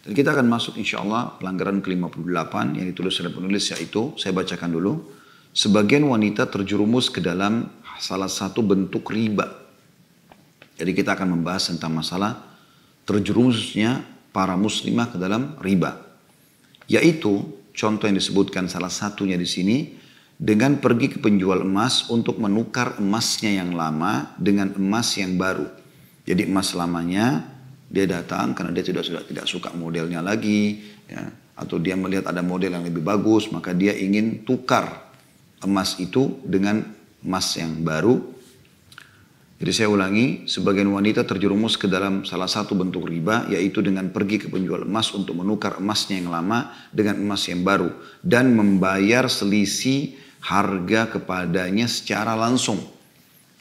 Dan kita akan masuk insya Allah pelanggaran ke-58 yang ditulis oleh penulis yaitu, saya bacakan dulu. Sebagian wanita terjerumus ke dalam salah satu bentuk riba. Jadi kita akan membahas tentang masalah terjerumusnya para muslimah ke dalam riba. Yaitu contoh yang disebutkan salah satunya di sini dengan pergi ke penjual emas untuk menukar emasnya yang lama dengan emas yang baru. Jadi emas lamanya dia datang karena dia sudah sudah tidak suka modelnya lagi ya atau dia melihat ada model yang lebih bagus maka dia ingin tukar emas itu dengan emas yang baru jadi saya ulangi sebagian wanita terjerumus ke dalam salah satu bentuk riba yaitu dengan pergi ke penjual emas untuk menukar emasnya yang lama dengan emas yang baru dan membayar selisih harga kepadanya secara langsung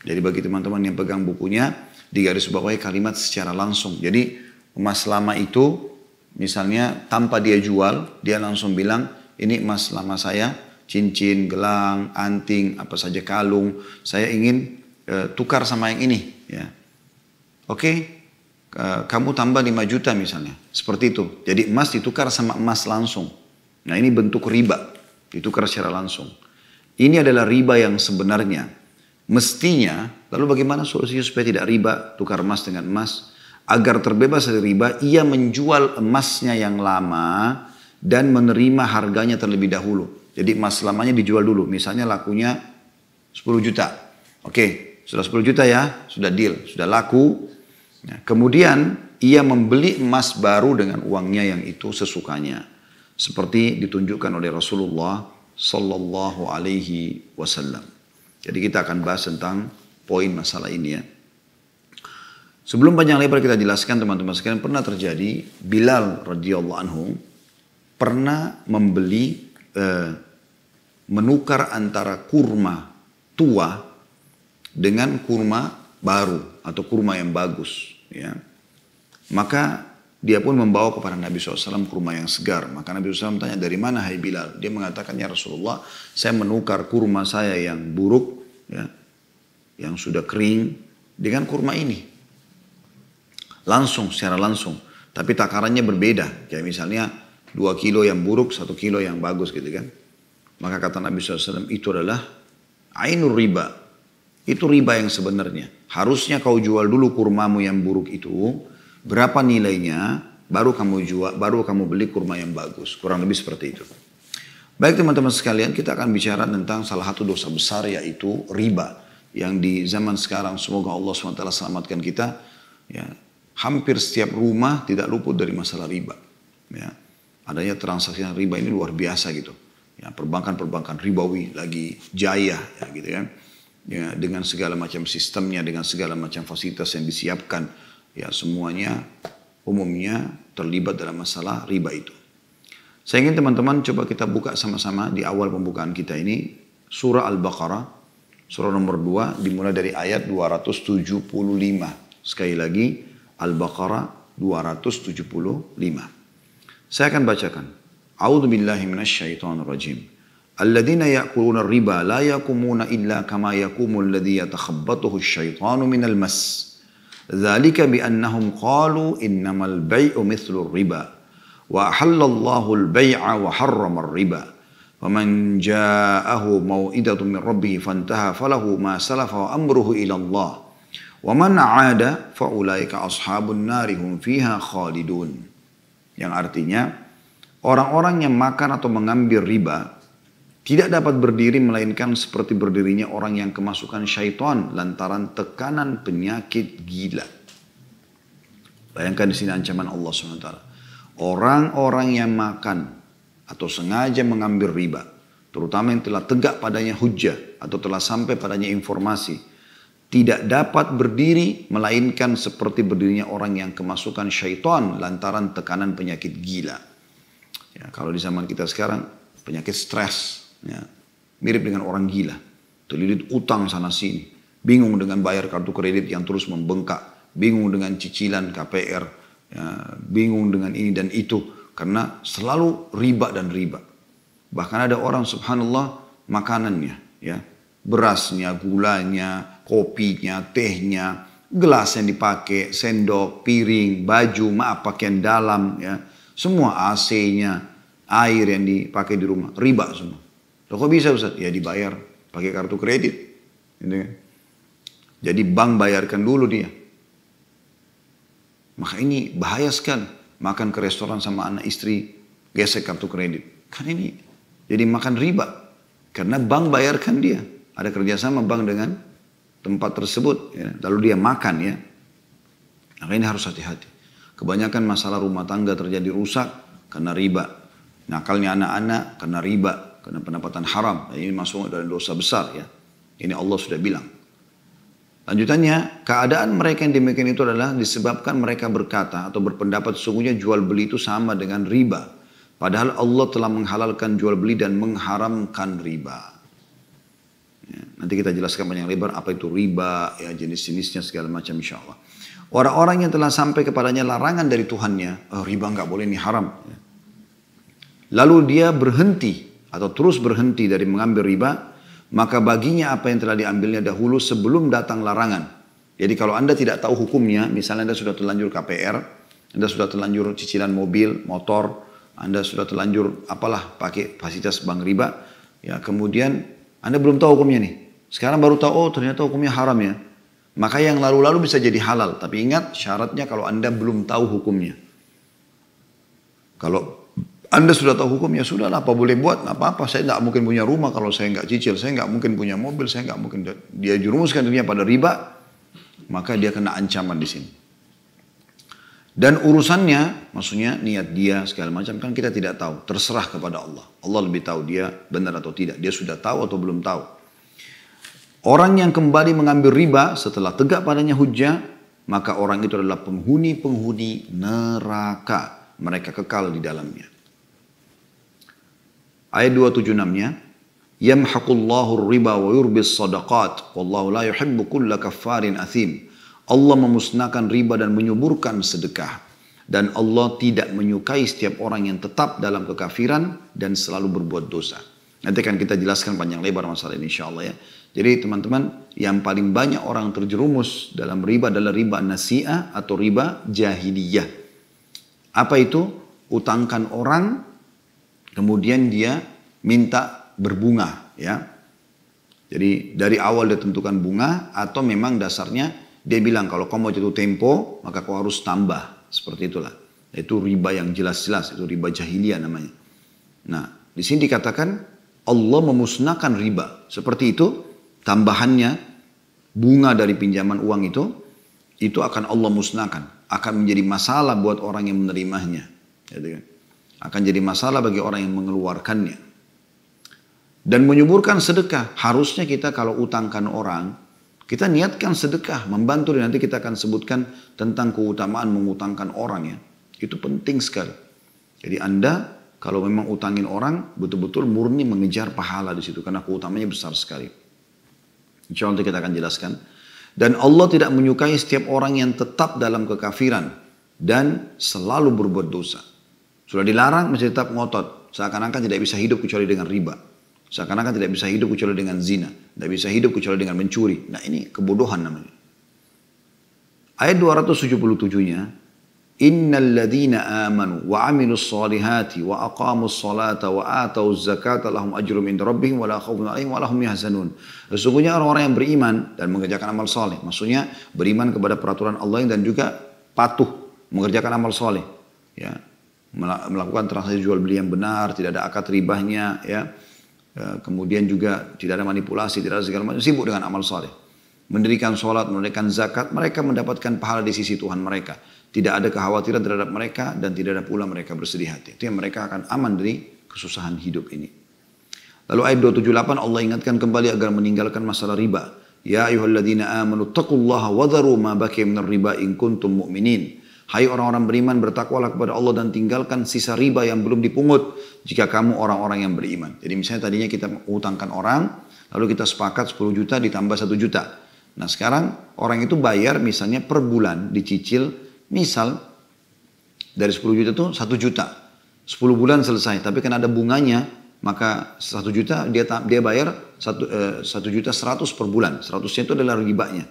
jadi bagi teman-teman yang pegang bukunya digarisbawahi kalimat secara langsung. Jadi emas lama itu misalnya tanpa dia jual, dia langsung bilang ini emas lama saya, cincin, gelang, anting, apa saja kalung, saya ingin e, tukar sama yang ini. Ya. Oke, okay? Eh, kamu tambah 5 juta misalnya, seperti itu. Jadi emas ditukar sama emas langsung. Nah ini bentuk riba, ditukar secara langsung. Ini adalah riba yang sebenarnya. Mestinya, lalu bagaimana solusinya supaya tidak riba, tukar emas dengan emas? Agar terbebas dari riba, ia menjual emasnya yang lama dan menerima harganya terlebih dahulu. Jadi emas lamanya dijual dulu, misalnya lakunya 10 juta. Oke, sudah 10 juta ya, sudah deal, sudah laku. Nah, kemudian ia membeli emas baru dengan uangnya yang itu sesukanya. Seperti ditunjukkan oleh Rasulullah Sallallahu Alaihi Wasallam. Jadi kita akan bahas tentang poin masalah ini ya. Sebelum panjang lebar kita jelaskan teman-teman sekalian pernah terjadi Bilal radhiyallahu anhu pernah membeli eh, menukar antara kurma tua dengan kurma baru atau kurma yang bagus ya. Maka dia pun membawa kepada Nabi SAW kurma yang segar. Maka Nabi SAW tanya, dari mana hai Bilal? Dia mengatakan, ya Rasulullah, saya menukar kurma saya yang buruk, ya, yang sudah kering, dengan kurma ini. Langsung, secara langsung. Tapi takarannya berbeda. Kayak misalnya 2 kilo yang buruk, 1 kilo yang bagus gitu kan. Maka kata Nabi SAW, itu adalah ainur riba. Itu riba yang sebenarnya. Harusnya kau jual dulu kurmamu yang buruk itu, berapa nilainya, baru kamu jual, baru kamu beli kurma yang bagus. Kurang lebih seperti itu. Baik teman-teman sekalian, kita akan bicara tentang salah satu dosa besar yaitu riba. Yang di zaman sekarang semoga Allah SWT selamatkan kita. Ya, hampir setiap rumah tidak luput dari masalah riba. Ya, adanya transaksi riba ini luar biasa gitu. Ya, perbankan-perbankan ribawi lagi jaya ya, gitu Ya. ya, dengan segala macam sistemnya, dengan segala macam fasilitas yang disiapkan ya semuanya umumnya terlibat dalam masalah riba itu. Saya ingin teman-teman coba kita buka sama-sama di awal pembukaan kita ini surah Al-Baqarah surah nomor 2 dimulai dari ayat 275. Sekali lagi Al-Baqarah 275. Saya akan bacakan. A'udzu billahi minasyaitonir rajim. الذين يأكلون الربا لا يقومون إلا كما يقوم الذي يتخبطه الشيطان minal المس Dzalika bi annahum qalu innamal bai'u riba wa halallahu al wa riba فمن جاءه موئدة من ربه فانتهى فله ما سلف وأمره إلى الله ومن عاد فأولئك أصحاب النار هم فيها خالدون yang artinya orang-orang yang makan atau mengambil riba tidak dapat berdiri melainkan seperti berdirinya orang yang kemasukan syaitan lantaran tekanan penyakit gila. Bayangkan di sini ancaman Allah SWT. Orang-orang yang makan atau sengaja mengambil riba, terutama yang telah tegak padanya hujah atau telah sampai padanya informasi, tidak dapat berdiri melainkan seperti berdirinya orang yang kemasukan syaitan lantaran tekanan penyakit gila. Ya, kalau di zaman kita sekarang penyakit stres, Ya. Mirip dengan orang gila. Terlilit utang sana sini. Bingung dengan bayar kartu kredit yang terus membengkak. Bingung dengan cicilan KPR. Ya, bingung dengan ini dan itu. Karena selalu riba dan riba. Bahkan ada orang subhanallah makanannya. ya Berasnya, gulanya, kopinya, tehnya, gelas yang dipakai, sendok, piring, baju, maaf pakaian dalam, ya, semua AC-nya, air yang dipakai di rumah, riba semua. Loh kok bisa Ustaz? Ya dibayar pakai kartu kredit. Gitu kan? Jadi bank bayarkan dulu dia. Maka ini bahaya sekali. Makan ke restoran sama anak istri, gesek kartu kredit. Kan ini jadi makan riba. Karena bank bayarkan dia. Ada kerjasama bank dengan tempat tersebut. Ya. Lalu dia makan ya. Maka ini harus hati-hati. Kebanyakan masalah rumah tangga terjadi rusak karena riba. Nakalnya anak-anak karena riba karena pendapatan haram ini masuk dalam dosa besar ya ini Allah sudah bilang lanjutannya keadaan mereka yang demikian itu adalah disebabkan mereka berkata atau berpendapat sungguhnya jual beli itu sama dengan riba padahal Allah telah menghalalkan jual beli dan mengharamkan riba ya, nanti kita jelaskan panjang lebar apa itu riba ya jenis-jenisnya segala macam insya Allah Orang-orang yang telah sampai kepadanya larangan dari Tuhannya, oh, riba nggak boleh ini haram. Ya. Lalu dia berhenti atau terus berhenti dari mengambil riba, maka baginya apa yang telah diambilnya dahulu sebelum datang larangan. Jadi kalau Anda tidak tahu hukumnya, misalnya Anda sudah terlanjur KPR, Anda sudah terlanjur cicilan mobil, motor, Anda sudah terlanjur apalah pakai fasilitas bank riba, ya kemudian Anda belum tahu hukumnya nih. Sekarang baru tahu, oh ternyata hukumnya haram ya. Maka yang lalu-lalu bisa jadi halal. Tapi ingat syaratnya kalau Anda belum tahu hukumnya. Kalau anda sudah tahu hukumnya, lah apa boleh buat, apa-apa. Saya nggak mungkin punya rumah kalau saya nggak cicil, saya nggak mungkin punya mobil, saya nggak mungkin. Dia jurumuskan dirinya pada riba, maka dia kena ancaman di sini. Dan urusannya, maksudnya niat dia segala macam kan kita tidak tahu. Terserah kepada Allah. Allah lebih tahu dia benar atau tidak. Dia sudah tahu atau belum tahu. Orang yang kembali mengambil riba setelah tegak padanya hujah, maka orang itu adalah penghuni-penghuni neraka. Mereka kekal di dalamnya. Ayat 276-nya, Yamhaqullahu riba wa yurbis sadaqat, wallahu la yuhibbu kulla kaffarin athim. Allah memusnahkan riba dan menyuburkan sedekah. Dan Allah tidak menyukai setiap orang yang tetap dalam kekafiran dan selalu berbuat dosa. Nanti akan kita jelaskan panjang lebar masalah ini insya Allah ya. Jadi teman-teman yang paling banyak orang terjerumus dalam riba adalah riba nasi'ah atau riba jahiliyah. Apa itu? Utangkan orang Kemudian dia minta berbunga ya. Jadi dari awal dia tentukan bunga atau memang dasarnya dia bilang kalau kau mau jatuh tempo maka kau harus tambah. Seperti itulah. Itu riba yang jelas-jelas, itu riba jahiliyah namanya. Nah, di sini dikatakan Allah memusnahkan riba. Seperti itu tambahannya bunga dari pinjaman uang itu itu akan Allah musnahkan, akan menjadi masalah buat orang yang menerimanya. Gitu kan? akan jadi masalah bagi orang yang mengeluarkannya. Dan menyuburkan sedekah, harusnya kita kalau utangkan orang, kita niatkan sedekah, membantu nanti kita akan sebutkan tentang keutamaan mengutangkan orang ya. Itu penting sekali. Jadi Anda kalau memang utangin orang, betul-betul murni mengejar pahala di situ karena keutamanya besar sekali. Insya kita akan jelaskan. Dan Allah tidak menyukai setiap orang yang tetap dalam kekafiran dan selalu berbuat dosa. Sudah dilarang masih tetap ngotot. Seakan-akan tidak bisa hidup kecuali dengan riba. Seakan-akan tidak bisa hidup kecuali dengan zina. Tidak bisa hidup kecuali dengan mencuri. Nah ini kebodohan namanya. Ayat 277-nya. Innal ladhina amanu wa aminu salihati wa aqamu salata wa atau zakata lahum ajrum inda rabbihim wa la khawfun alaihim wa lahum yahzanun. Sesungguhnya orang-orang yang beriman dan mengerjakan amal soleh. Maksudnya beriman kepada peraturan Allah dan juga patuh mengerjakan amal soleh. Ya, melakukan transaksi jual beli yang benar, tidak ada akad ribahnya, ya. E, kemudian juga tidak ada manipulasi, tidak ada segala macam. Sibuk dengan amal soleh. Mendirikan sholat, menunaikan zakat, mereka mendapatkan pahala di sisi Tuhan mereka. Tidak ada kekhawatiran terhadap mereka dan tidak ada pula mereka bersedih hati. Itu yang mereka akan aman dari kesusahan hidup ini. Lalu ayat 278 Allah ingatkan kembali agar meninggalkan masalah riba. Ya ayuhalladzina amanu taqullaha wadharu ma baki minar riba in kuntum mu'minin. Hai orang-orang beriman, bertakwalah kepada Allah dan tinggalkan sisa riba yang belum dipungut jika kamu orang-orang yang beriman. Jadi misalnya tadinya kita utangkan orang, lalu kita sepakat 10 juta ditambah 1 juta. Nah sekarang orang itu bayar misalnya per bulan dicicil, misal dari 10 juta itu 1 juta. 10 bulan selesai, tapi kan ada bunganya, maka 1 juta dia dia bayar 1, eh, 1 juta 100 per bulan. 100 itu adalah ribanya.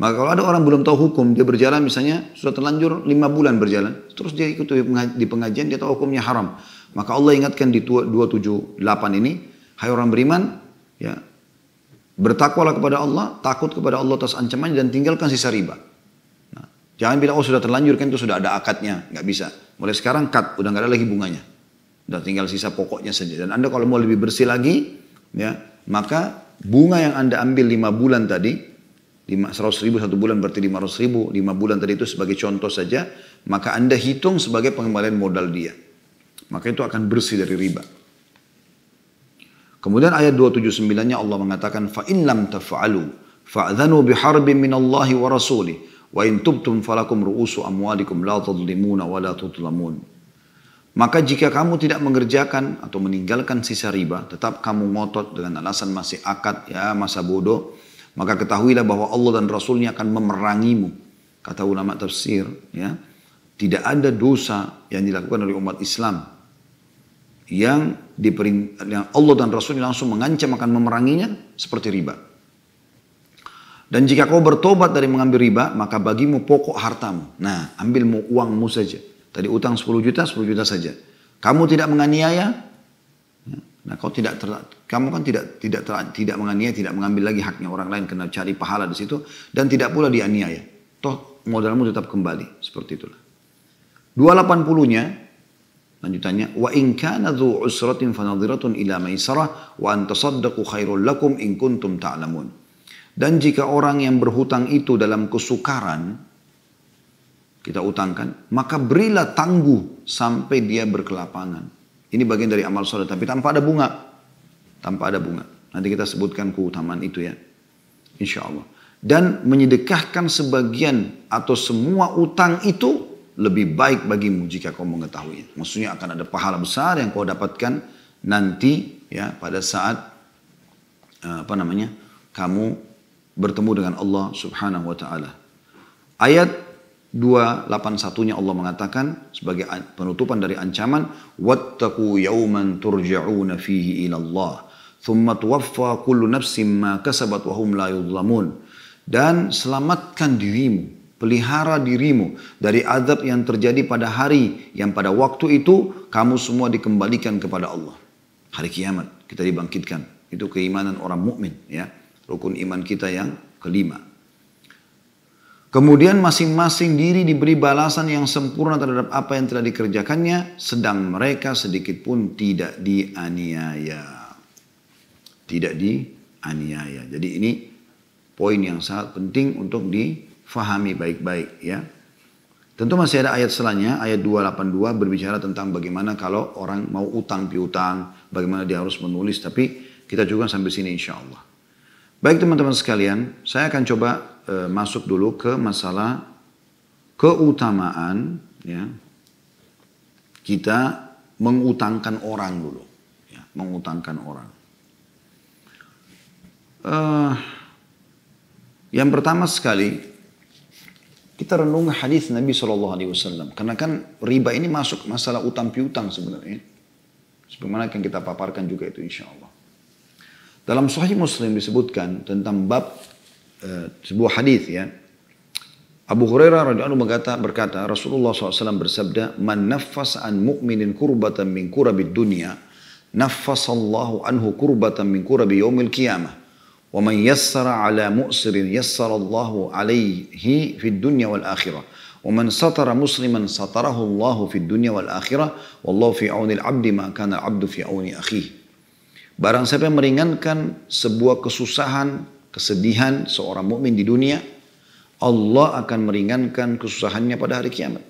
Maka kalau ada orang belum tahu hukum, dia berjalan misalnya sudah terlanjur lima bulan berjalan, terus dia ikut di pengajian, dia tahu hukumnya haram. Maka Allah ingatkan di 278 ini, hai orang beriman, ya bertakwalah kepada Allah, takut kepada Allah atas ancamannya dan tinggalkan sisa riba. Nah, jangan bilang oh sudah terlanjur kan itu sudah ada akadnya, nggak bisa. Mulai sekarang cut, udah nggak ada lagi bunganya. Udah tinggal sisa pokoknya saja. Dan Anda kalau mau lebih bersih lagi, ya maka bunga yang Anda ambil lima bulan tadi, 100 ribu satu bulan berarti 500 ribu, 5 bulan tadi itu sebagai contoh saja, maka Anda hitung sebagai pengembalian modal dia. Maka itu akan bersih dari riba. Kemudian ayat 279-nya Allah mengatakan, فَإِنْ لَمْ تَفْعَلُوا فَأَذَنُوا بِحَرْبٍ مِّنَ اللَّهِ وَرَسُولِهِ وَإِنْ تُبْتُمْ فَلَكُمْ رُؤُسُ أَمْوَالِكُمْ لَا تَظْلِمُونَ وَلَا تُظْلَمُونَ maka jika kamu tidak mengerjakan atau meninggalkan sisa riba, tetap kamu ngotot dengan alasan masih akad ya masa bodoh, maka ketahuilah bahwa Allah dan Rasulnya akan memerangimu. Kata ulama tafsir, ya, tidak ada dosa yang dilakukan oleh umat Islam yang, dipering, yang Allah dan Rasulnya langsung mengancam akan memeranginya seperti riba. Dan jika kau bertobat dari mengambil riba, maka bagimu pokok hartamu. Nah, ambilmu uangmu saja. Tadi utang 10 juta, 10 juta saja. Kamu tidak menganiaya, Nah, kau tidak ter, kamu kan tidak tidak ter, tidak menganiaya, tidak mengambil lagi haknya orang lain karena cari pahala di situ dan tidak pula dianiaya. Toh modalmu tetap kembali, seperti itulah. 280-nya lanjutannya wa in kana dhu usratin fanadhiratun ila maisarah wa an tasaddaqu khairul lakum in kuntum ta'lamun. Dan jika orang yang berhutang itu dalam kesukaran kita utangkan, maka berilah tangguh sampai dia berkelapangan ini bagian dari amal soleh, tapi tanpa ada bunga. Tanpa ada bunga. Nanti kita sebutkan keutamaan itu ya. Insya Allah. Dan menyedekahkan sebagian atau semua utang itu lebih baik bagimu jika kau mengetahuinya. Maksudnya akan ada pahala besar yang kau dapatkan nanti ya pada saat eh, apa namanya kamu bertemu dengan Allah Subhanahu wa taala. Ayat 281-nya Allah mengatakan sebagai penutupan dari ancaman wattaqu yauman turja'una fihi ila Allah thumma tuwaffa kullu nafsin ma kasabat wa hum la yudlamun dan selamatkan dirimu pelihara dirimu dari azab yang terjadi pada hari yang pada waktu itu kamu semua dikembalikan kepada Allah hari kiamat kita dibangkitkan itu keimanan orang mukmin ya rukun iman kita yang kelima Kemudian masing-masing diri diberi balasan yang sempurna terhadap apa yang telah dikerjakannya, sedang mereka sedikit pun tidak dianiaya. Tidak dianiaya. Jadi ini poin yang sangat penting untuk difahami baik-baik ya. Tentu masih ada ayat selanjutnya, ayat 282 berbicara tentang bagaimana kalau orang mau utang piutang, bagaimana dia harus menulis, tapi kita juga sampai sini insya Allah. Baik teman-teman sekalian, saya akan coba e, masuk dulu ke masalah keutamaan ya kita mengutangkan orang dulu ya, mengutangkan orang uh, yang pertama sekali kita renung hadis Nabi Shallallahu Alaihi Wasallam karena kan riba ini masuk masalah utang piutang sebenarnya sebagaimana yang kita paparkan juga itu insya Allah dalam Sahih Muslim disebutkan tentang bab Eh, sebuah hadis ya. Abu Hurairah radhiyallahu anhu berkata, berkata Rasulullah SAW bersabda, "Man naffasa an mu'minin kurbatan min kurabid dunya, naffasa Allahu anhu kurbatan min kurabi yaumil qiyamah. Wa man yassara ala mu'sirin yassara Allahu alayhi fid dunya wal akhirah." ومن ستر مسلما ستره الله في الدنيا والآخرة والله في عون العبد ما كان العبد في عون أخيه Barang siapa yang meringankan sebuah kesusahan kesedihan seorang mukmin di dunia, Allah akan meringankan kesusahannya pada hari kiamat.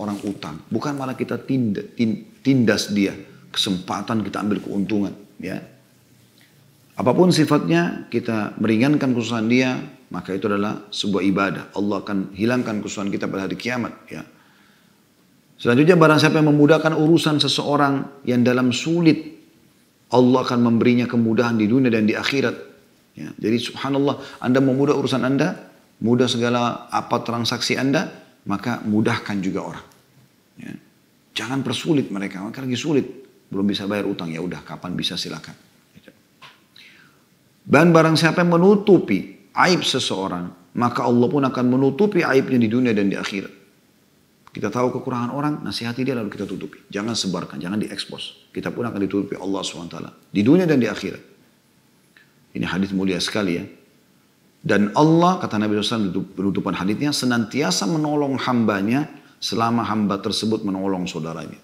Orang utang, bukan malah kita tindas, dia, kesempatan kita ambil keuntungan, ya. Apapun sifatnya, kita meringankan kesusahan dia, maka itu adalah sebuah ibadah. Allah akan hilangkan kesusahan kita pada hari kiamat, ya. Selanjutnya barang siapa yang memudahkan urusan seseorang yang dalam sulit, Allah akan memberinya kemudahan di dunia dan di akhirat Ya, jadi subhanallah Anda memudah urusan Anda, mudah segala apa transaksi Anda, maka mudahkan juga orang. Ya. Jangan persulit mereka, mereka lagi sulit. Belum bisa bayar utang, ya udah kapan bisa silakan. Dan barang siapa yang menutupi aib seseorang, maka Allah pun akan menutupi aibnya di dunia dan di akhirat. Kita tahu kekurangan orang, nasihati dia lalu kita tutupi. Jangan sebarkan, jangan diekspos. Kita pun akan ditutupi Allah SWT. Di dunia dan di akhirat. Ini hadis mulia sekali ya. Dan Allah, kata Nabi SAW penutupan hadisnya, senantiasa menolong hambanya selama hamba tersebut menolong saudaranya.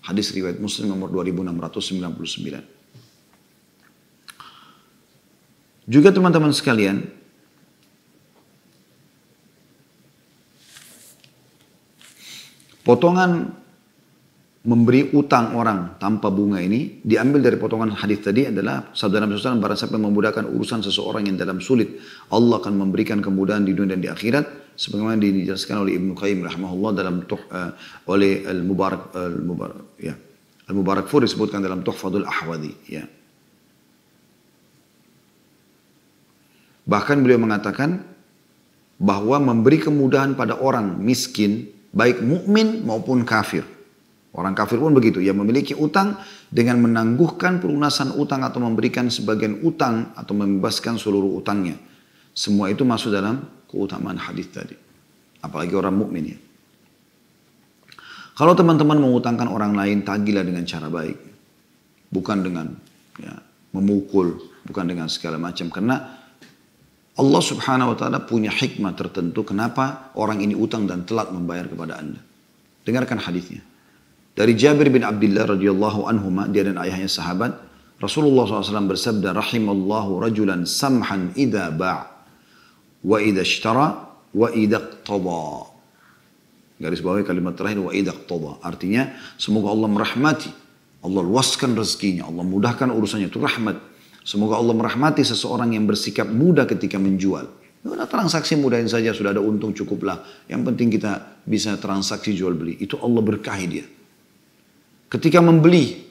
Hadis riwayat Muslim nomor 2699. Juga teman-teman sekalian, potongan memberi utang orang tanpa bunga ini diambil dari potongan hadis tadi adalah sabda Nabi SAW barang siapa yang memudahkan urusan seseorang yang dalam sulit Allah akan memberikan kemudahan di dunia dan di akhirat sebagaimana dijelaskan oleh Ibnu Qayyim rahimahullah dalam tuh, uh, eh, oleh Al Mubarak Al Mubarak ya Al Mubarak Fur disebutkan dalam Tuhfadul Ahwadi ya bahkan beliau mengatakan bahwa memberi kemudahan pada orang miskin baik mukmin maupun kafir Orang kafir pun begitu, ia memiliki utang dengan menangguhkan pelunasan utang atau memberikan sebagian utang atau membebaskan seluruh utangnya. Semua itu masuk dalam keutamaan hadis tadi. Apalagi orang mukmin ya. Kalau teman-teman mengutangkan orang lain, tagilah dengan cara baik. Bukan dengan ya, memukul, bukan dengan segala macam. Karena Allah subhanahu wa ta'ala punya hikmah tertentu kenapa orang ini utang dan telat membayar kepada anda. Dengarkan hadisnya. Dari Jabir bin Abdullah radhiyallahu anhu dia dan ayahnya sahabat, Rasulullah SAW bersabda, Allah rajulan samhan ida ba' wa ida shtra wa ida qtaba. Garis bawah kalimat terakhir, wa ida qtaba. Artinya, semoga Allah merahmati. Allah luaskan rezekinya, Allah mudahkan urusannya. Itu rahmat. Semoga Allah merahmati seseorang yang bersikap mudah ketika menjual. Sudah transaksi mudahin saja, sudah ada untung cukuplah. Yang penting kita bisa transaksi jual beli. Itu Allah berkahi dia. Ketika membeli,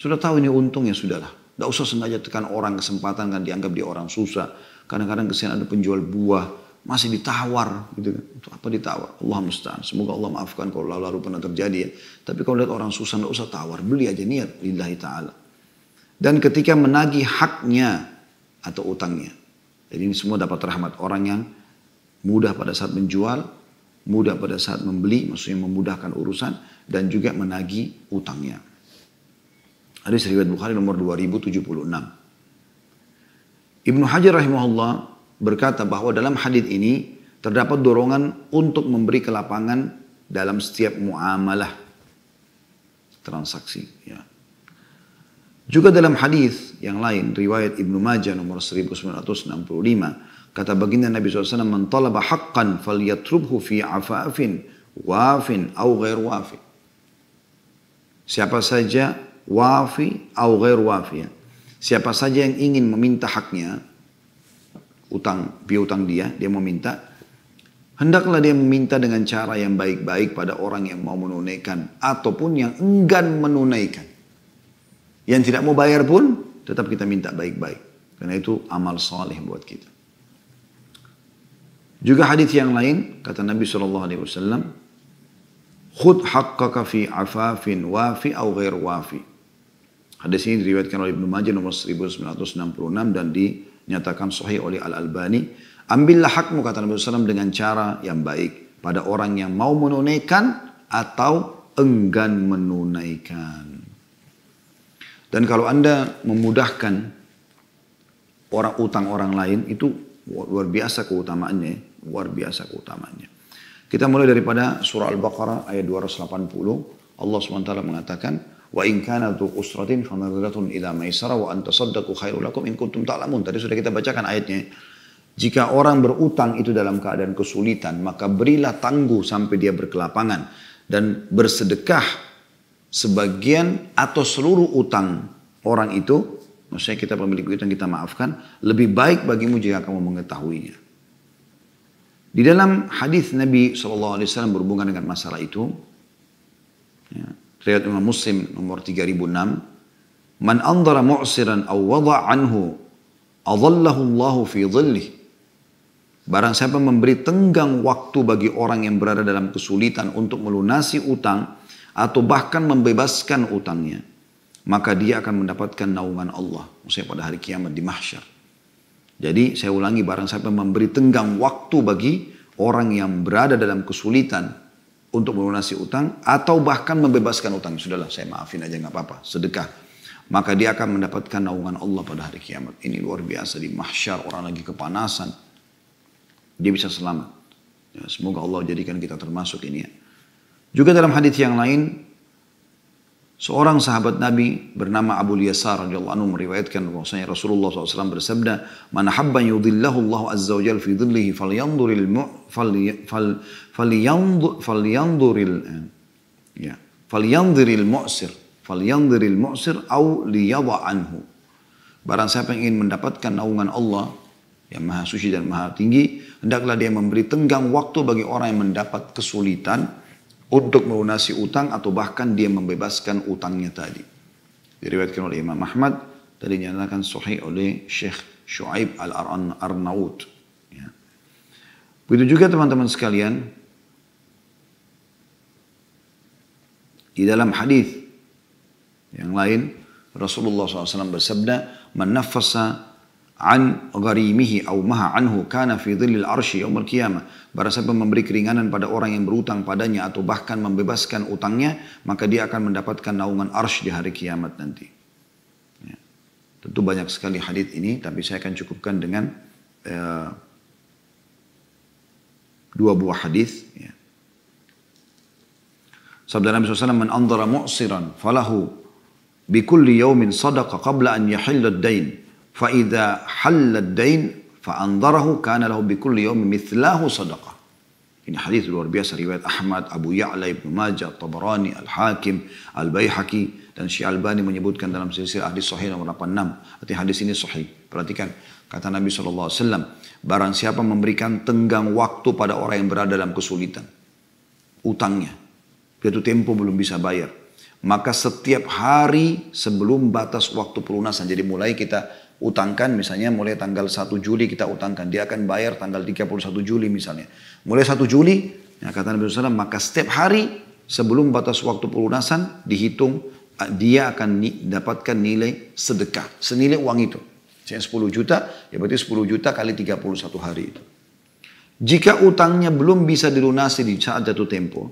sudah tahu ini untung ya sudahlah. Tidak usah sengaja tekan orang kesempatan kan dianggap dia orang susah. Kadang-kadang kesian ada penjual buah masih ditawar gitu kan. Itu apa ditawar? Allah musta'an. Semoga Allah maafkan kalau lalu-lalu pernah terjadi ya. Tapi kalau lihat orang susah tidak usah tawar, beli aja niat lillahi taala. Dan ketika menagih haknya atau utangnya. Jadi ini semua dapat rahmat orang yang mudah pada saat menjual mudah pada saat membeli, maksudnya memudahkan urusan dan juga menagi utangnya. Hadis riwayat Bukhari nomor 2076. Ibnu Hajar rahimahullah berkata bahwa dalam hadis ini terdapat dorongan untuk memberi kelapangan dalam setiap muamalah transaksi. Ya. Juga dalam hadis yang lain riwayat Ibnu Majah nomor 1965 Kata baginda Nabi SAW, Man talaba haqqan yatrubhu fi afafin, wafin, au ghair wafi. Siapa saja wafi au ghair wafi. Ya. Siapa saja yang ingin meminta haknya, utang, piutang dia, dia meminta, Hendaklah dia meminta dengan cara yang baik-baik pada orang yang mau menunaikan ataupun yang enggan menunaikan. Yang tidak mau bayar pun tetap kita minta baik-baik. Karena itu amal soleh buat kita. Juga hadis yang lain kata Nabi Shallallahu Alaihi Wasallam, "Khud hakka fi afafin wafi au ghair wafi." Hadis ini diriwayatkan oleh Ibnu Majah nomor 1966 dan dinyatakan sahih oleh Al Albani. Ambillah hakmu kata Nabi Wasallam dengan cara yang baik pada orang yang mau menunaikan atau enggan menunaikan. Dan kalau anda memudahkan orang utang orang lain itu luar biasa keutamaannya. Ya luar biasa keutamanya. Kita mulai daripada surah Al-Baqarah ayat 280. Allah SWT mengatakan, Wa in kana tu usratin fanadratun ila maisara wa antasaddaqu khairu lakum in kuntum ta'lamun. Tadi sudah kita bacakan ayatnya. Jika orang berutang itu dalam keadaan kesulitan, maka berilah tangguh sampai dia berkelapangan dan bersedekah sebagian atau seluruh utang orang itu, maksudnya kita pemilik utang kita maafkan, lebih baik bagimu jika kamu mengetahuinya. Di dalam hadis Nabi SAW berhubungan dengan masalah itu, ya, riwayat Imam Muslim nomor 3006, Man andara mu'siran aw wada anhu, adallahu Allah fi dhillih. Barang siapa memberi tenggang waktu bagi orang yang berada dalam kesulitan untuk melunasi utang atau bahkan membebaskan utangnya, maka dia akan mendapatkan naungan Allah. Maksudnya pada hari kiamat di mahsyar. Jadi saya ulangi barang siapa memberi tenggang waktu bagi orang yang berada dalam kesulitan untuk melunasi utang atau bahkan membebaskan utang. Sudahlah saya maafin aja nggak apa-apa, sedekah. Maka dia akan mendapatkan naungan Allah pada hari kiamat. Ini luar biasa di mahsyar orang lagi kepanasan. Dia bisa selamat. Ya, semoga Allah jadikan kita termasuk ini ya. Juga dalam hadis yang lain Seorang sahabat Nabi bernama Abu Yasar radhiyallahu anhu meriwayatkan bahwasanya Rasulullah SAW bersabda, "Man habba yudhillahu Allah azza wa jalla fi dhillihi falyanzuril falyanzur falyanzuril ya, falyanzuril mu'sir, falyanzuril mu'sir au liyadha anhu." Barang siapa yang ingin mendapatkan naungan Allah yang maha suci dan maha tinggi, hendaklah dia memberi tenggang waktu bagi orang yang mendapat kesulitan untuk melunasi utang atau bahkan dia membebaskan utangnya tadi. Diriwayatkan oleh Imam Ahmad dan dinyatakan sahih oleh Syekh Shu'aib Al-Arnaud. Ya. Begitu juga teman-teman sekalian, di dalam hadis yang lain Rasulullah SAW bersabda, "Man nafasa an gharimihi au maha anhu kana fi dhillil arsy yaumil qiyamah. Barang siapa memberi keringanan pada orang yang berutang padanya atau bahkan membebaskan utangnya, maka dia akan mendapatkan naungan arsy di hari kiamat nanti. Ya. Tentu banyak sekali hadis ini, tapi saya akan cukupkan dengan uh, dua buah hadis. Ya. Sabda Nabi SAW, Man anzara mu'siran falahu bikulli yaumin sadaqa qabla an yahillad dain faida halad dain fa'andarahu كان له بكل يوم مثله صدقة Ini hadis luar biasa riwayat Ahmad, Abu Ya'la, Ibnu Majah, Tabarani, Al-Hakim, Al-Baihaqi dan Syekh Albani menyebutkan dalam silsilah hadis sahih nomor 86. Artinya hadis ini sahih. Perhatikan kata Nabi SAW, barang siapa memberikan tenggang waktu pada orang yang berada dalam kesulitan. Utangnya. yaitu tempo belum bisa bayar. Maka setiap hari sebelum batas waktu pelunasan. Jadi mulai kita utangkan misalnya mulai tanggal 1 Juli kita utangkan. Dia akan bayar tanggal 31 Juli misalnya. Mulai 1 Juli, ya kata Nabi SAW, maka setiap hari sebelum batas waktu pelunasan dihitung eh, dia akan dapatkan nilai sedekah. Senilai uang itu. Misalnya 10 juta, ya berarti 10 juta kali 31 hari itu. Jika utangnya belum bisa dilunasi di saat jatuh tempo,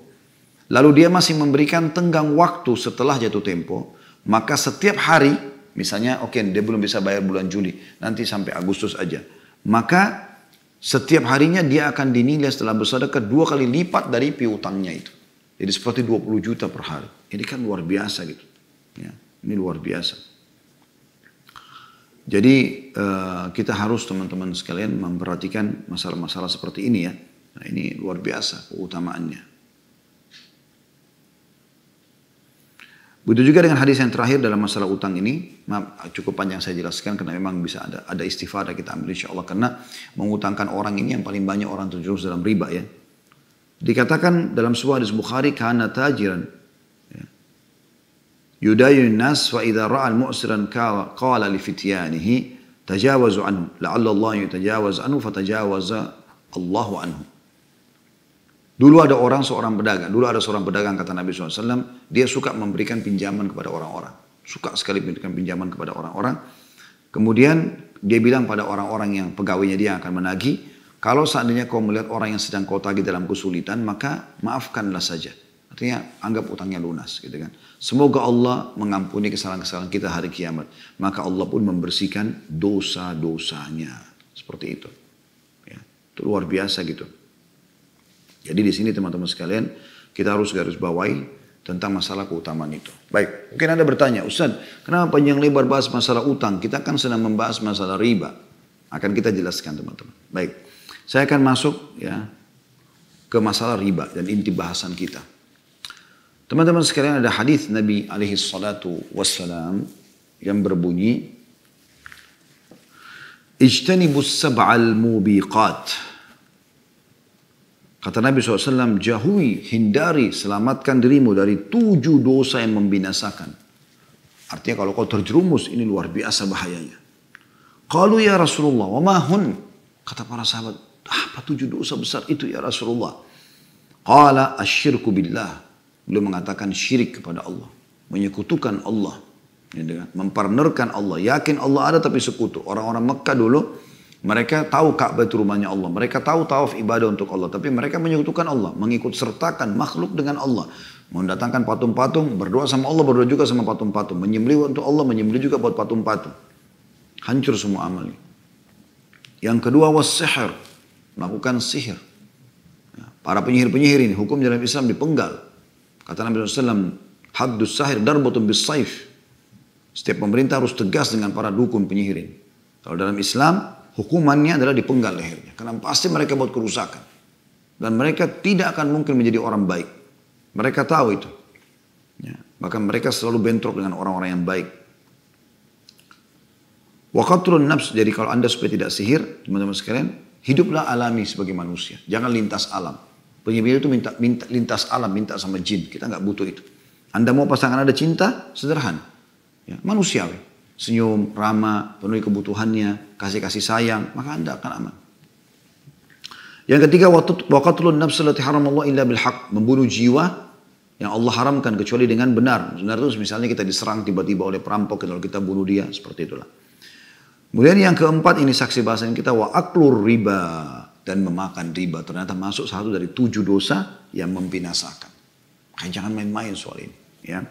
lalu dia masih memberikan tenggang waktu setelah jatuh tempo, maka setiap hari Misalnya oke okay, dia belum bisa bayar bulan Juli, nanti sampai Agustus aja. Maka setiap harinya dia akan dinilai setelah bersedekah dua kali lipat dari piutangnya itu. Jadi seperti 20 juta per hari. Ini kan luar biasa gitu. Ya, ini luar biasa. Jadi eh, kita harus teman-teman sekalian memperhatikan masalah-masalah seperti ini ya. Nah, ini luar biasa keutamaannya. Begitu juga dengan hadis yang terakhir dalam masalah utang ini, maaf, cukup panjang saya jelaskan karena memang bisa ada ada istifadah kita ambil insya Allah karena mengutangkan orang ini yang paling banyak orang terjerumus dalam riba ya. Dikatakan dalam sebuah hadis Bukhari karena tajiran ya. Yudayun nas wa idza ra'a al-mu'siran qala li fityanihi tajawazu anhu la'alla Allah yutajawaz anhu fatajawaza Allahu anhu. Dulu ada orang seorang pedagang, dulu ada seorang pedagang kata Nabi SAW, dia suka memberikan pinjaman kepada orang-orang. Suka sekali memberikan pinjaman kepada orang-orang. Kemudian dia bilang pada orang-orang yang pegawainya dia akan menagih, kalau seandainya kau melihat orang yang sedang kau tagih dalam kesulitan, maka maafkanlah saja. Artinya anggap utangnya lunas gitu kan. Semoga Allah mengampuni kesalahan-kesalahan kita hari kiamat. Maka Allah pun membersihkan dosa-dosanya. Seperti itu. Ya, itu luar biasa gitu. Jadi di sini teman-teman sekalian kita harus garis bawahi tentang masalah keutamaan itu. Baik, mungkin Anda bertanya, Ustaz, kenapa panjang lebar bahas masalah utang? Kita kan sedang membahas masalah riba. Akan kita jelaskan teman-teman. Baik, saya akan masuk ya ke masalah riba dan inti bahasan kita. Teman-teman sekalian ada hadis Nabi alaihi salatu wassalam yang berbunyi Ijtanibus sab'al mubiqat Kata Nabi SAW, jauhi, hindari, selamatkan dirimu dari tujuh dosa yang membinasakan. Artinya kalau kau terjerumus, ini luar biasa bahayanya. Kalau ya Rasulullah, wa mahun. Kata para sahabat, apa tujuh dosa besar itu ya Rasulullah? Qala asyirku billah. Beliau mengatakan syirik kepada Allah. Menyekutukan Allah. Ya, Mempartnerkan Allah. Yakin Allah ada tapi sekutu. Orang-orang Mekah dulu mereka tahu Ka'bah itu rumahnya Allah. Mereka tahu tawaf ibadah untuk Allah. Tapi mereka menyekutukan Allah. Mengikut sertakan makhluk dengan Allah. Mendatangkan patung-patung. Berdoa sama Allah. Berdoa juga sama patung-patung. menyembeli untuk Allah. menyembeli juga buat patung-patung. Hancur semua amalnya. Yang kedua was sihir. Melakukan sihir. Ya, para penyihir-penyihir ini. Hukum dalam Islam dipenggal. Kata Nabi SAW. Haddus sahir darbatun bis saif. Setiap pemerintah harus tegas dengan para dukun penyihir ini. Kalau dalam Islam hukumannya adalah dipenggal lehernya. Karena pasti mereka buat kerusakan. Dan mereka tidak akan mungkin menjadi orang baik. Mereka tahu itu. Ya. Bahkan mereka selalu bentrok dengan orang-orang yang baik. Wakatulun nafs. Jadi kalau anda supaya tidak sihir, teman-teman sekalian, hiduplah alami sebagai manusia. Jangan lintas alam. Penyihir itu minta, minta lintas alam, minta sama jin. Kita nggak butuh itu. Anda mau pasangan ada cinta, sederhana. Ya, manusiawi senyum, ramah, penuhi kebutuhannya, kasih kasih sayang, maka Anda akan aman. Yang ketiga, waktu nafs haram Allah illa bil haq, membunuh jiwa yang Allah haramkan kecuali dengan benar. Benar itu misalnya kita diserang tiba-tiba oleh perampok, kalau kita bunuh dia, seperti itulah. Kemudian yang keempat ini saksi bahasan kita wa aklur riba dan memakan riba ternyata masuk satu dari tujuh dosa yang membinasakan. Makanya jangan main-main soal ini. Ya.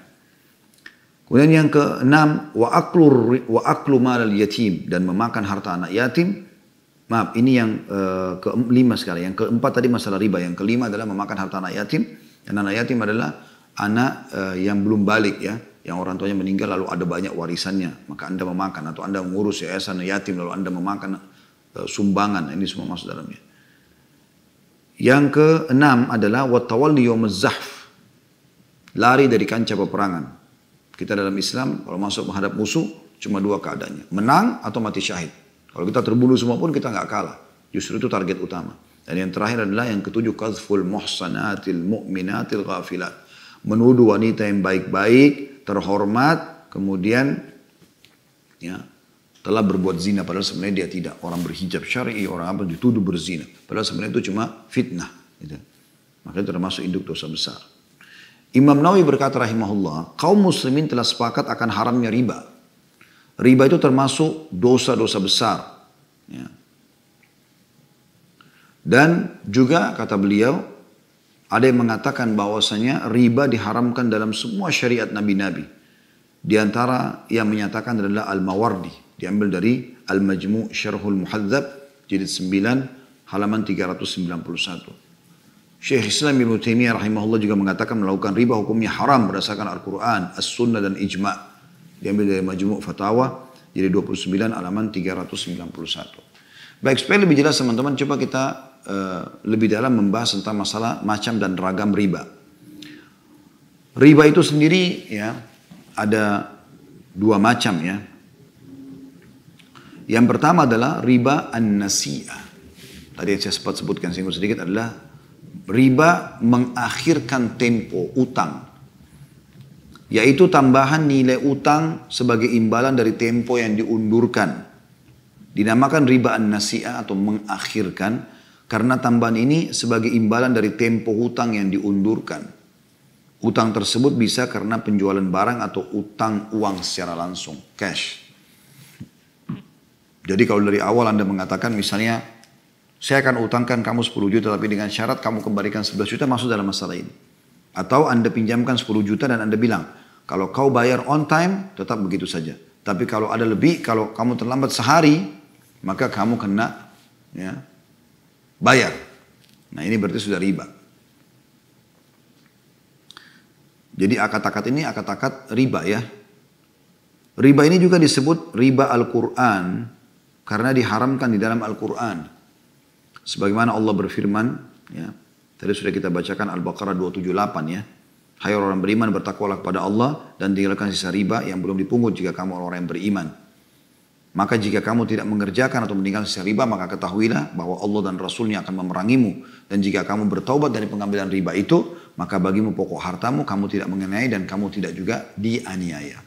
Kemudian yang keenam wa aklu wa aklu malal yatim dan memakan harta anak yatim. Maaf, ini yang uh, kelima sekali. Yang keempat tadi masalah riba. Yang kelima adalah memakan harta anak yatim. Dan anak yatim adalah anak uh, yang belum balik ya, yang orang tuanya meninggal lalu ada banyak warisannya, maka Anda memakan atau Anda mengurus yayasan yatim lalu Anda memakan uh, sumbangan. Ini semua masuk dalamnya. Yang keenam adalah watawal yawmaz zahf. Lari dari kancah peperangan. Kita dalam Islam kalau masuk menghadap musuh cuma dua keadaannya. Menang atau mati syahid. Kalau kita terbunuh semua pun kita nggak kalah. Justru itu target utama. Dan yang terakhir adalah yang ketujuh qadful muhsanatil mu'minatil ghafilat. Menuduh wanita yang baik-baik, terhormat, kemudian ya telah berbuat zina padahal sebenarnya dia tidak orang berhijab syar'i orang apa dituduh berzina padahal sebenarnya itu cuma fitnah gitu. maka itu termasuk induk dosa besar Imam Nawawi berkata rahimahullah, kaum muslimin telah sepakat akan haramnya riba. Riba itu termasuk dosa-dosa besar. Ya. Dan juga kata beliau, ada yang mengatakan bahwasanya riba diharamkan dalam semua syariat nabi-nabi. Di antara yang menyatakan adalah Al-Mawardi, diambil dari Al-Majmu' Syarhul Muhadzab, jilid 9, halaman 391. Syekh Islam Ibnu Taimiyah rahimahullah juga mengatakan melakukan riba hukumnya haram berdasarkan Al-Qur'an, As-Sunnah dan ijma. Diambil dari Majmu' fatwa jadi 29 halaman 391. Baik, supaya lebih jelas teman-teman coba kita uh, lebih dalam membahas tentang masalah macam dan ragam riba. Riba itu sendiri ya ada dua macam ya. Yang pertama adalah riba an-nasi'ah. Tadi saya sempat sebutkan singgung sedikit adalah Riba mengakhirkan tempo utang. Yaitu tambahan nilai utang sebagai imbalan dari tempo yang diundurkan. Dinamakan riba an-nasi'ah atau mengakhirkan karena tambahan ini sebagai imbalan dari tempo hutang yang diundurkan. Utang tersebut bisa karena penjualan barang atau utang uang secara langsung, cash. Jadi kalau dari awal Anda mengatakan misalnya saya akan utangkan kamu 10 juta tapi dengan syarat kamu kembalikan 11 juta masuk dalam masalah ini. Atau Anda pinjamkan 10 juta dan Anda bilang, kalau kau bayar on time tetap begitu saja. Tapi kalau ada lebih, kalau kamu terlambat sehari, maka kamu kena ya, bayar. Nah ini berarti sudah riba. Jadi akad-akad ini akad-akad riba ya. Riba ini juga disebut riba Al-Quran karena diharamkan di dalam Al-Quran. Sebagaimana Allah berfirman, ya, tadi sudah kita bacakan Al-Baqarah 278 ya. Hai orang beriman bertakwalah kepada Allah dan tinggalkan sisa riba yang belum dipungut jika kamu orang-orang yang beriman. Maka jika kamu tidak mengerjakan atau meninggalkan sisa riba maka ketahuilah bahwa Allah dan Rasulnya akan memerangimu. Dan jika kamu bertaubat dari pengambilan riba itu maka bagimu pokok hartamu kamu tidak mengenai dan kamu tidak juga dianiaya.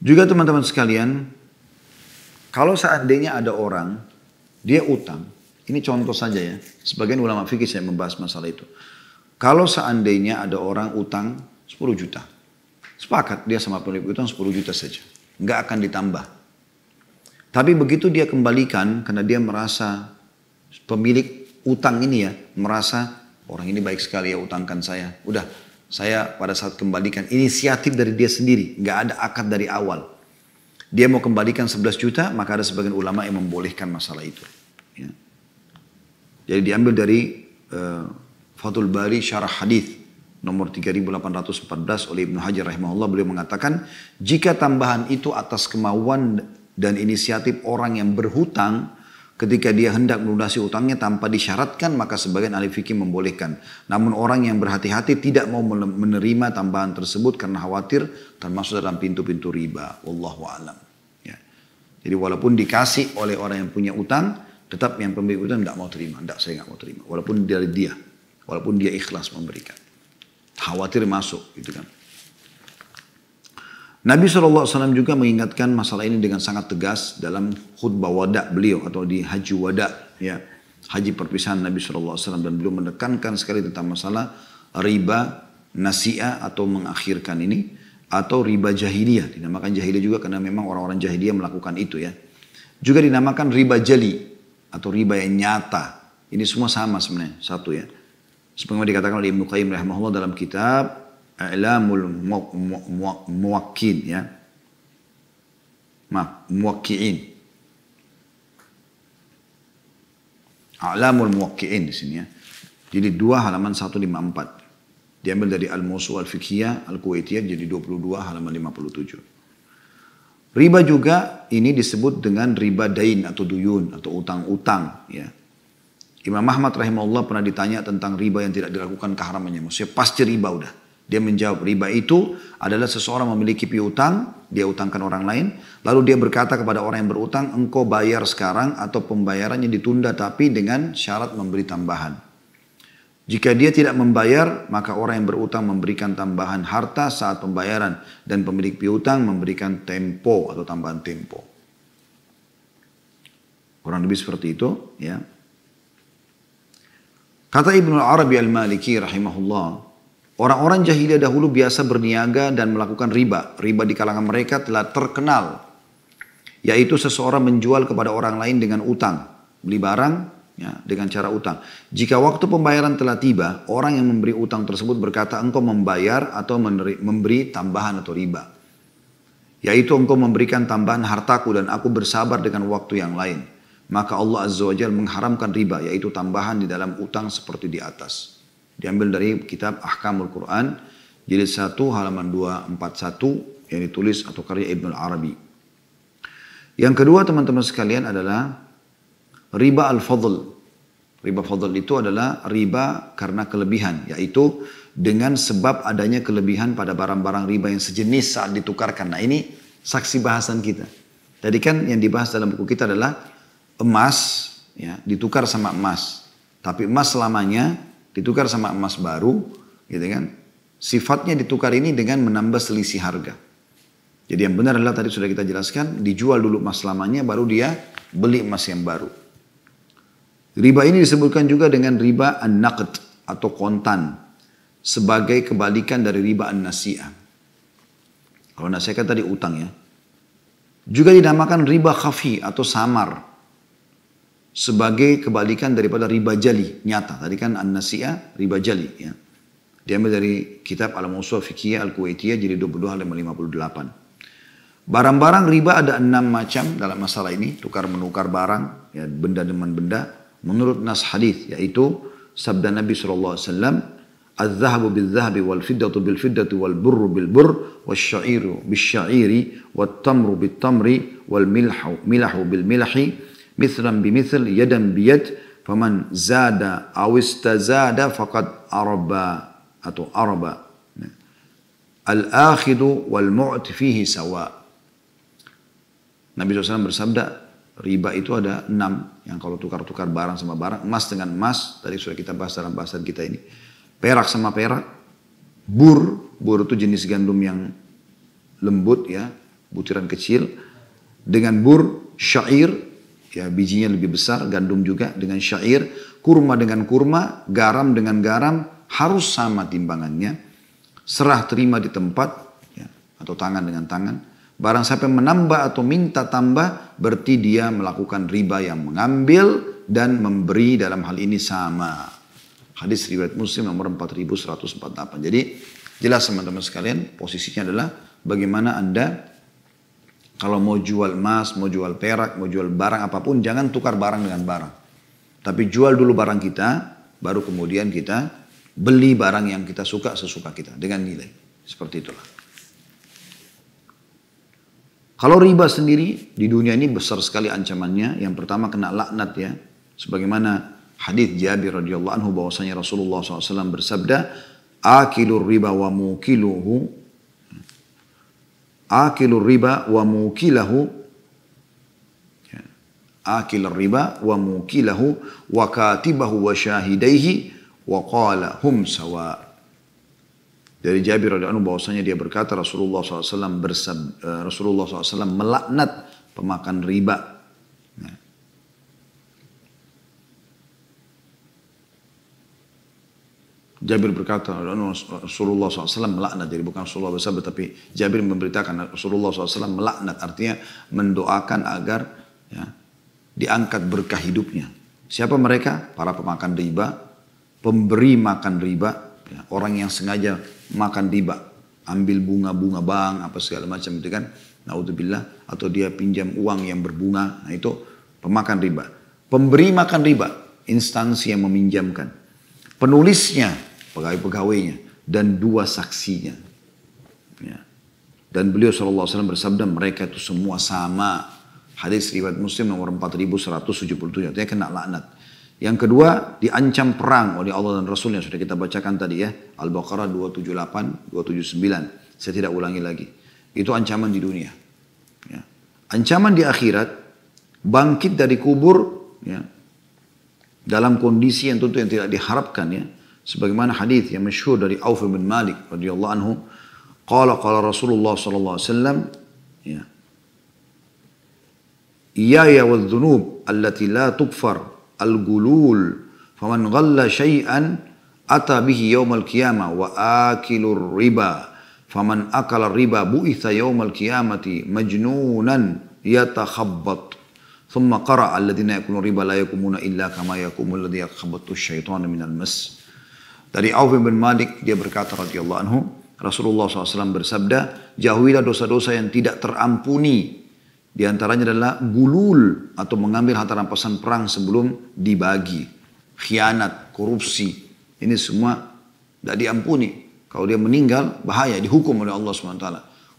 Juga teman-teman sekalian, kalau seandainya ada orang, dia utang. Ini contoh saja ya. Sebagian ulama fikih saya membahas masalah itu. Kalau seandainya ada orang utang 10 juta. Sepakat dia sama pemilik utang 10 juta saja. Nggak akan ditambah. Tapi begitu dia kembalikan karena dia merasa pemilik utang ini ya merasa orang ini baik sekali ya utangkan saya. Udah saya pada saat kembalikan inisiatif dari dia sendiri, nggak ada akad dari awal dia mau kembalikan 11 juta, maka ada sebagian ulama yang membolehkan masalah itu. Ya. Jadi diambil dari uh, Fathul Bari Syarah Hadith nomor 3814 oleh Ibnu Hajar rahimahullah beliau mengatakan jika tambahan itu atas kemauan dan inisiatif orang yang berhutang Ketika dia hendak melunasi utangnya tanpa disyaratkan, maka sebagian ahli fikih membolehkan. Namun orang yang berhati-hati tidak mau menerima tambahan tersebut karena khawatir termasuk dalam pintu-pintu riba. Wallahu alam. Ya. Jadi walaupun dikasih oleh orang yang punya utang, tetap yang pemilik utang tidak mau terima. Tidak, saya nggak mau terima. Walaupun dari dia. Walaupun dia ikhlas memberikan. Khawatir masuk gitu kan. Nabi SAW juga mengingatkan masalah ini dengan sangat tegas dalam khutbah wada beliau atau di haji wada ya haji perpisahan Nabi SAW dan beliau menekankan sekali tentang masalah riba nasia atau mengakhirkan ini atau riba jahiliyah dinamakan jahiliyah juga karena memang orang-orang jahiliyah melakukan itu ya juga dinamakan riba jali atau riba yang nyata ini semua sama sebenarnya satu ya sebagaimana dikatakan oleh Ibnu Qayyim rahimahullah dalam kitab i'lamul muwakkin ya. Maaf, muwakkiin. A'lamul muwakkiin di sini ya. Jadi dua halaman 154. Diambil dari Al-Musu Al-Fiqhiyah Al-Kuwaitiyah jadi 22 halaman 57. Riba juga ini disebut dengan riba dain atau duyun atau utang-utang ya. Imam Ahmad rahimahullah pernah ditanya tentang riba yang tidak dilakukan keharamannya. Maksudnya pasti riba udah. Dia menjawab, riba itu adalah seseorang memiliki piutang, dia utangkan orang lain, lalu dia berkata kepada orang yang berutang, engkau bayar sekarang atau pembayarannya ditunda tapi dengan syarat memberi tambahan. Jika dia tidak membayar, maka orang yang berutang memberikan tambahan harta saat pembayaran dan pemilik piutang memberikan tempo atau tambahan tempo. Kurang lebih seperti itu, ya. Kata Ibnu Arabi Al-Maliki rahimahullah, Orang-orang jahiliyah dahulu biasa berniaga dan melakukan riba. Riba di kalangan mereka telah terkenal, yaitu seseorang menjual kepada orang lain dengan utang, beli barang ya, dengan cara utang. Jika waktu pembayaran telah tiba, orang yang memberi utang tersebut berkata, "Engkau membayar atau memberi tambahan atau riba." Yaitu engkau memberikan tambahan hartaku dan aku bersabar dengan waktu yang lain maka Allah Azza wa Jal mengharamkan riba yaitu tambahan di dalam utang seperti di atas. Diambil dari kitab Ahkamul Quran, jilid 1 halaman 241 yang ditulis atau karya Ibnu Arabi. Yang kedua teman-teman sekalian adalah riba al-fadl. Riba fadl itu adalah riba karena kelebihan, yaitu dengan sebab adanya kelebihan pada barang-barang riba yang sejenis saat ditukarkan. Nah ini saksi bahasan kita. Tadi kan yang dibahas dalam buku kita adalah emas ya ditukar sama emas. Tapi emas selamanya ditukar sama emas baru, gitu kan? Sifatnya ditukar ini dengan menambah selisih harga. Jadi yang benar adalah tadi sudah kita jelaskan, dijual dulu emas lamanya baru dia beli emas yang baru. Riba ini disebutkan juga dengan riba an-naqd atau kontan sebagai kebalikan dari riba an-nasi'ah. Kalau kan tadi utang ya. Juga dinamakan riba khafi atau samar sebagai kebalikan daripada riba jali nyata. Tadi kan an-nasi'a riba jali ya. Diambil dari kitab Al-Musuh Fiqhiyah Al-Kuwaitiyah jadi 22 halaman 58. Barang-barang riba ada enam macam dalam masalah ini, tukar menukar barang, ya, benda dengan benda menurut nas hadis yaitu sabda Nabi sallallahu alaihi wasallam الذهب بالذهب والفدة بالفدة والبر بالبر والشعير بالشعير والتمر بالتمر والملح ملح بالملح bi misl yadan yad faman zada istazada faqad araba atau araba al-akhidu wal mu't fihi sawa Nabi SAW bersabda riba itu ada enam yang kalau tukar-tukar barang sama barang emas dengan emas tadi sudah kita bahas dalam bahasan kita ini perak sama perak bur bur itu jenis gandum yang lembut ya butiran kecil dengan bur syair ya bijinya lebih besar, gandum juga dengan syair, kurma dengan kurma, garam dengan garam, harus sama timbangannya. Serah terima di tempat, ya, atau tangan dengan tangan. Barang siapa menambah atau minta tambah, berarti dia melakukan riba yang mengambil dan memberi dalam hal ini sama. Hadis riwayat muslim nomor 4148. Jadi jelas teman-teman sekalian, posisinya adalah bagaimana Anda kalau mau jual emas, mau jual perak, mau jual barang apapun, jangan tukar barang dengan barang. Tapi jual dulu barang kita, baru kemudian kita beli barang yang kita suka sesuka kita dengan nilai. Seperti itulah. Kalau riba sendiri di dunia ini besar sekali ancamannya. Yang pertama kena laknat ya. Sebagaimana hadis Jabir radhiyallahu anhu bahwasanya Rasulullah SAW bersabda, "Akilur riba wa mukiluhu akilur riba wa mukilahu ya. akil riba wa mukilahu wa katibahu wa syahidaihi wa qala hum sawa dari Jabir radhiyallahu anhu bahwasanya dia berkata Rasulullah SAW bersab, eh, Rasulullah SAW melaknat pemakan riba Jabir berkata, Rasulullah SAW melaknat. Jadi bukan Rasulullah SAW, tapi Jabir memberitakan Rasulullah SAW melaknat. Artinya mendoakan agar ya, diangkat berkah hidupnya. Siapa mereka? Para pemakan riba, pemberi makan riba, ya, orang yang sengaja makan riba. Ambil bunga-bunga bank, apa segala macam itu kan. Naudzubillah. Atau dia pinjam uang yang berbunga. Nah itu pemakan riba. Pemberi makan riba, instansi yang meminjamkan. Penulisnya pegawai-pegawainya dan dua saksinya. Ya. Dan beliau SAW bersabda mereka itu semua sama. Hadis riwayat Muslim nomor 4177 artinya kena laknat. Yang kedua diancam perang oleh Allah dan Rasulnya sudah kita bacakan tadi ya Al-Baqarah 278 279 saya tidak ulangi lagi itu ancaman di dunia ya. ancaman di akhirat bangkit dari kubur ya, dalam kondisi yang tentu yang tidak diharapkan ya sebagaimana hadis yang masyhur dari Auf bin Malik radhiyallahu anhu qala qala Rasulullah sallallahu alaihi wasallam ya Iyaya wa dhunub allati la tukfar al-gulul faman ghalla syai'an ata bihi yaumal qiyamah wa akilur riba faman akala riba bu'itha yaumal qiyamati majnunan yatakhabbat ثم قرأ الذين يأكلون الربا لا يقومون إلا كما يقوم الذي يتخبطه الشيطان من المس Dari Auf bin Malik dia berkata radhiyallahu anhu, Rasulullah SAW bersabda, jauhilah dosa-dosa yang tidak terampuni. Di antaranya adalah gulul atau mengambil harta rampasan perang sebelum dibagi. Khianat, korupsi. Ini semua tidak diampuni. Kalau dia meninggal, bahaya. Dihukum oleh Allah SWT.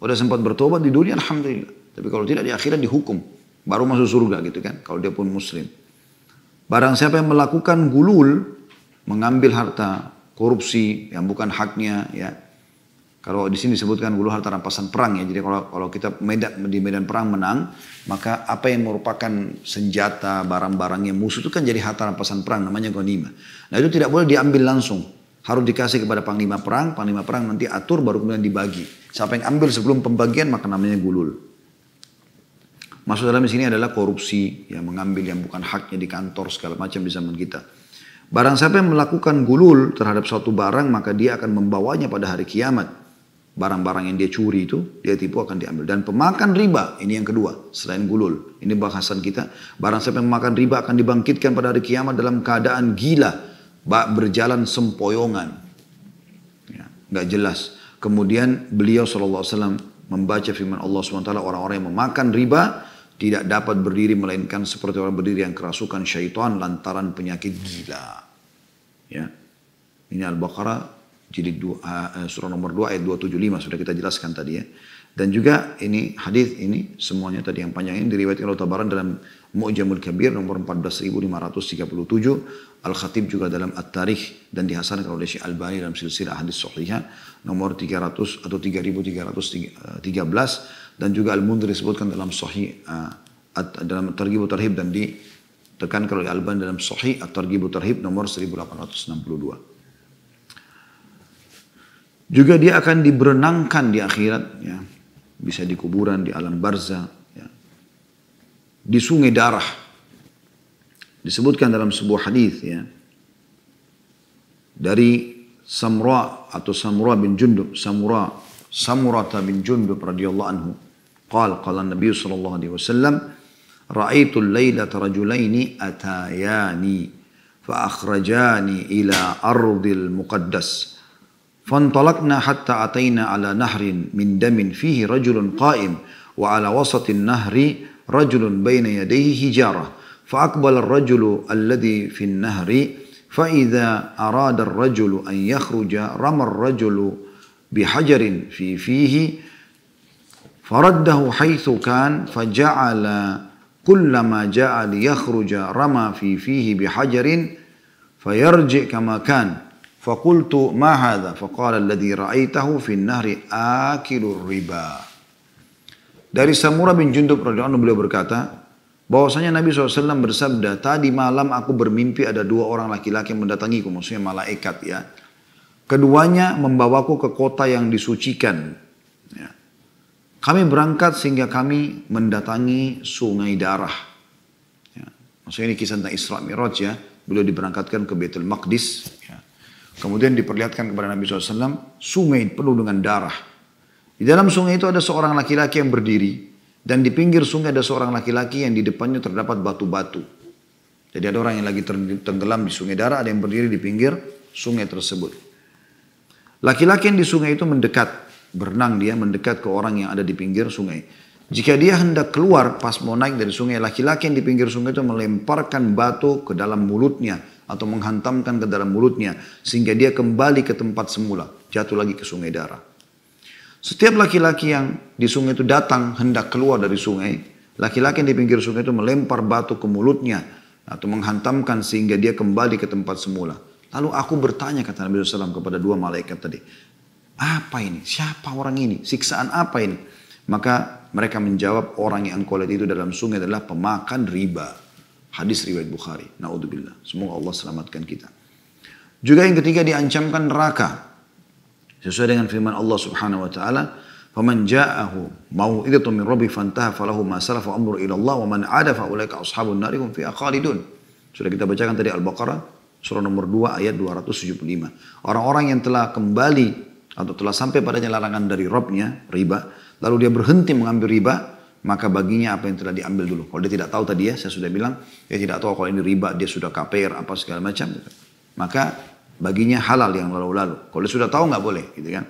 Udah sempat bertobat di dunia, Alhamdulillah. Tapi kalau tidak di akhirat dihukum. Baru masuk surga gitu kan. Kalau dia pun muslim. Barang siapa yang melakukan gulul, mengambil harta korupsi yang bukan haknya ya. Kalau di sini disebutkan gulu harta rampasan perang ya. Jadi kalau kalau kita medan di medan perang menang, maka apa yang merupakan senjata barang-barangnya musuh itu kan jadi harta rampasan perang namanya gonima Nah, itu tidak boleh diambil langsung. Harus dikasih kepada panglima perang, panglima perang nanti atur baru kemudian dibagi. Siapa yang ambil sebelum pembagian maka namanya gulul. maksud dalam sini adalah korupsi, yang mengambil yang bukan haknya di kantor segala macam di zaman kita. Barang siapa yang melakukan gulul terhadap suatu barang, maka dia akan membawanya pada hari kiamat. Barang-barang yang dia curi itu, dia tipu akan diambil. Dan pemakan riba, ini yang kedua, selain gulul. Ini bahasan kita. Barang siapa yang memakan riba akan dibangkitkan pada hari kiamat dalam keadaan gila. Berjalan sempoyongan. Ya, gak jelas. Kemudian beliau SAW membaca firman Allah SWT, orang-orang yang memakan riba, tidak dapat berdiri melainkan seperti orang berdiri yang kerasukan syaitan lantaran penyakit gila. Ya. Ini Al-Baqarah jilid dua, eh, eh, surah nomor 2 ayat 275 sudah kita jelaskan tadi ya. Dan juga ini hadis ini semuanya tadi yang panjang ini diriwayatkan oleh Tabaran dalam Mu'jamul Kabir nomor 14537, Al-Khatib juga dalam At-Tarikh dan dihasankan oleh Syekh bani dalam silsilah hadis sahihah nomor 300 atau 3313 dan juga Al-Mundhir disebutkan dalam sahih uh, dalam Targhib Tarhib dan ditekan oleh Alban dalam sahih At-Targhib Tarhib nomor 1862. Juga dia akan diberenangkan di akhirat ya. Bisa di kuburan, di alam barza ya. Di sungai darah. Disebutkan dalam sebuah hadis ya. Dari Samra atau Samra bin Jundub, Samra سمرة بن جندب رضي الله عنه قال قال النبي صلى الله عليه وسلم رأيت الليلة رجلين أتاياني فأخرجاني إلى أرض المقدس فانطلقنا حتى أتينا على نهر من دم فيه رجل قائم وعلى وسط النهر رجل بين يديه حجارة فأقبل الرجل الذي في النهر فإذا أراد الرجل أن يخرج رمى الرجل بحجر في فيه فرده حيث كان فجعل كلما جاء ليخرج رمى في فيه بحجر فيرجع كما كان فقلت ما هذا فقال الذي رأيته في النهر آكل الربا Dari Samura bin Jundub radhiyallahu beliau berkata, bahwasanya Nabi SAW bersabda, tadi malam aku bermimpi ada dua orang laki-laki mendatangiku, maksudnya malaikat ya. Keduanya membawaku ke kota yang disucikan. Ya. Kami berangkat sehingga kami mendatangi sungai darah. Ya. Maksudnya ini kisah tentang Isra Miraj ya. Beliau diberangkatkan ke Betul Maqdis. Ya. Kemudian diperlihatkan kepada Nabi SAW sungai penuh dengan darah. Di dalam sungai itu ada seorang laki-laki yang berdiri. Dan di pinggir sungai ada seorang laki-laki yang di depannya terdapat batu-batu. Jadi ada orang yang lagi tenggelam di sungai darah, ada yang berdiri di pinggir sungai tersebut. Laki-laki yang di sungai itu mendekat, berenang dia mendekat ke orang yang ada di pinggir sungai. Jika dia hendak keluar pas mau naik dari sungai, laki-laki yang di pinggir sungai itu melemparkan batu ke dalam mulutnya atau menghantamkan ke dalam mulutnya sehingga dia kembali ke tempat semula, jatuh lagi ke sungai darah. Setiap laki-laki yang di sungai itu datang hendak keluar dari sungai, laki-laki yang di pinggir sungai itu melempar batu ke mulutnya atau menghantamkan sehingga dia kembali ke tempat semula. Lalu aku bertanya kata Nabi SAW kepada dua malaikat tadi. Apa ini? Siapa orang ini? Siksaan apa ini? Maka mereka menjawab orang yang engkau lihat itu dalam sungai adalah pemakan riba. Hadis riwayat Bukhari. Naudzubillah. Semoga Allah selamatkan kita. Juga yang ketiga diancamkan neraka. Sesuai dengan firman Allah Subhanahu wa taala, "Faman ja'ahu mau'izatun min rabbih fantaha falahu ma salafa amru ila Allah wa man 'ada fa ulaika ashabun nar hum fiha khalidun." Sudah kita bacakan tadi Al-Baqarah Surah nomor 2 ayat 275. Orang-orang yang telah kembali atau telah sampai padanya larangan dari Robnya, riba, lalu dia berhenti mengambil riba, maka baginya apa yang telah diambil dulu. Kalau dia tidak tahu tadi ya, saya sudah bilang, dia tidak tahu kalau ini riba, dia sudah KPR, apa segala macam. Gitu. Maka baginya halal yang lalu-lalu. Kalau dia sudah tahu nggak boleh, gitu kan.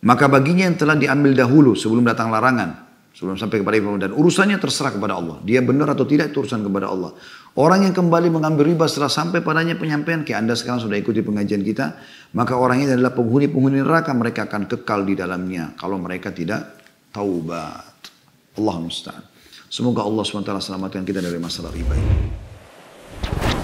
Maka baginya yang telah diambil dahulu sebelum datang larangan, Sebelum sampai kepada Ibu dan urusannya terserah kepada Allah. Dia benar atau tidak itu urusan kepada Allah. Orang yang kembali mengambil riba setelah sampai padanya penyampaian kayak Anda sekarang sudah ikuti pengajian kita, maka orang ini adalah penghuni-penghuni neraka mereka akan kekal di dalamnya kalau mereka tidak taubat. Allah musta'an. Semoga Allah SWT selamatkan kita dari masalah riba ini.